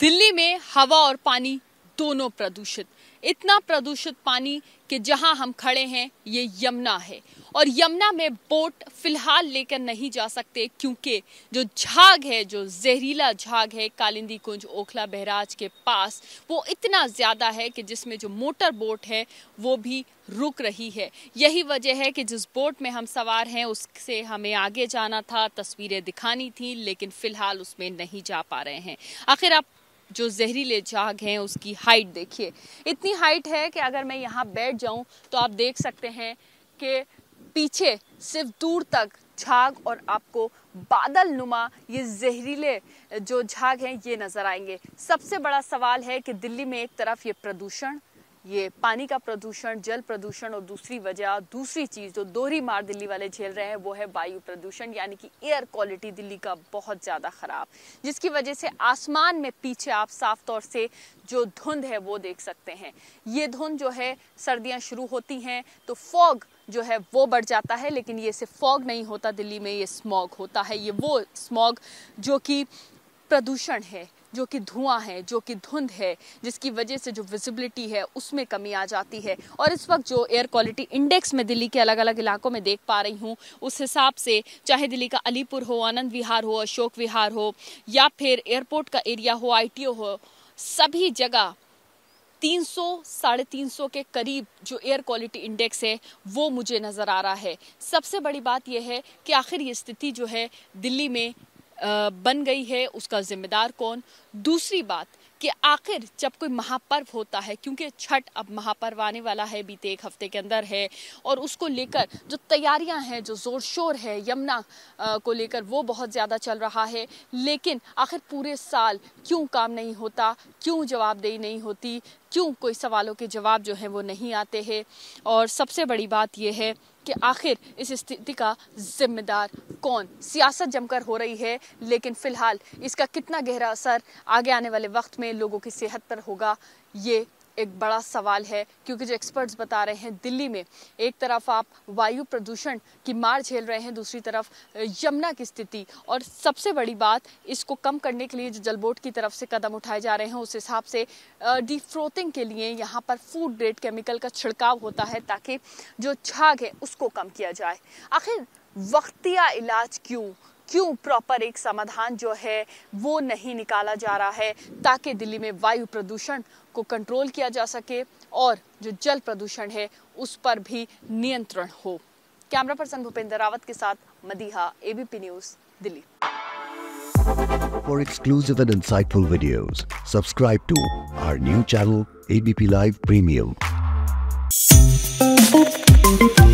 दिल्ली में हवा और पानी दोनों प्रदूषित इतना प्रदूषित पानी कि जहां हम खड़े हैं ये यमुना है और यमुना में बोट फिलहाल लेकर नहीं जा सकते क्योंकि जो झाग है जो जहरीला झाग है कालिंदी कुंज ओखला बहराज के पास वो इतना ज़्यादा है कि जिसमें जो मोटर बोट है वो भी रुक रही है यही वजह है कि जिस बोट में हम सवार हैं उससे हमें आगे जाना था तस्वीरें दिखानी थी लेकिन फिलहाल उसमें नहीं जा पा रहे हैं आखिर आप जो जहरीले झाग हैं उसकी हाइट देखिए इतनी हाइट है कि अगर मैं यहाँ बैठ जाऊँ तो आप देख सकते हैं कि पीछे सिर्फ दूर तक झाग और आपको बादल नुमा ये जहरीले जो झाग हैं ये नज़र आएंगे सबसे बड़ा सवाल है कि दिल्ली में एक तरफ ये प्रदूषण ये पानी का प्रदूषण जल प्रदूषण और दूसरी वजह दूसरी चीज़ जो दोहरी मार दिल्ली वाले झेल रहे हैं वो है वायु प्रदूषण यानी कि एयर क्वालिटी दिल्ली का बहुत ज़्यादा ख़राब जिसकी वजह से आसमान में पीछे आप साफ तौर से जो धुंध है वो देख सकते हैं ये धुंध जो है सर्दियाँ शुरू होती हैं तो फॉग जो है वो बढ़ जाता है लेकिन ये सिर्फ फॉग नहीं होता दिल्ली में ये स्मॉग होता है ये वो स्मॉग जो कि प्रदूषण है जो कि धुआं है जो कि धुंध है जिसकी वजह से जो विजिबिलिटी है उसमें कमी आ जाती है और इस वक्त जो एयर क्वालिटी इंडेक्स मैं दिल्ली के अलग अलग इलाकों में देख पा रही हूँ उस हिसाब से चाहे दिल्ली का अलीपुर हो आनंद विहार हो अशोक विहार हो या फिर एयरपोर्ट का एरिया हो आई हो सभी जगह तीन सौ साढ़े तीन सौ के करीब जो एयर क्वालिटी इंडेक्स है वो मुझे नज़र आ रहा है सबसे बड़ी बात यह है कि आखिर ये स्थिति जो है दिल्ली में बन गई है उसका जिम्मेदार कौन दूसरी बात कि आखिर जब कोई महापर्व होता है क्योंकि छठ अब महापर्व आने वाला है बीते एक हफ्ते के अंदर है और उसको लेकर जो तैयारियां हैं जो जोर शोर है यमुना को लेकर वो बहुत ज़्यादा चल रहा है लेकिन आखिर पूरे साल क्यों काम नहीं होता क्यों जवाबदेही नहीं होती क्यों कोई सवालों के जवाब जो है वो नहीं आते हैं और सबसे बड़ी बात यह है कि आखिर इस स्थिति का जिम्मेदार कौन सियासत जमकर हो रही है लेकिन फिलहाल इसका कितना गहरा असर आगे आने वाले वक्त में लोगों की सेहत पर होगा ये एक बड़ा सवाल है क्योंकि जो एक्सपर्ट्स बता रहे हैं दिल्ली में एक तरफ आप वायु प्रदूषण की मार झेल रहे हैं दूसरी तरफ यमुना की स्थिति और सबसे बड़ी बात इसको कम करने के लिए जो जल बोर्ड की तरफ से कदम उठाए जा रहे हैं उस हिसाब से डिफ्रोथिंग के लिए यहाँ पर फूड ग्रेड केमिकल का छिड़काव होता है ताकि जो छाग है उसको कम किया जाए आखिर वक्तिया इलाज क्यों क्यों प्रॉपर एक समाधान जो है वो नहीं निकाला जा रहा है ताकि दिल्ली में वायु प्रदूषण को कंट्रोल किया जा सके और जो जल प्रदूषण है उस पर भी नियंत्रण हो कैमरा पर्सन भूपेंद्र रावत के साथ Madiha ABP news Delhi For exclusive and insightful videos, subscribe to our new channel ABP Live Premium.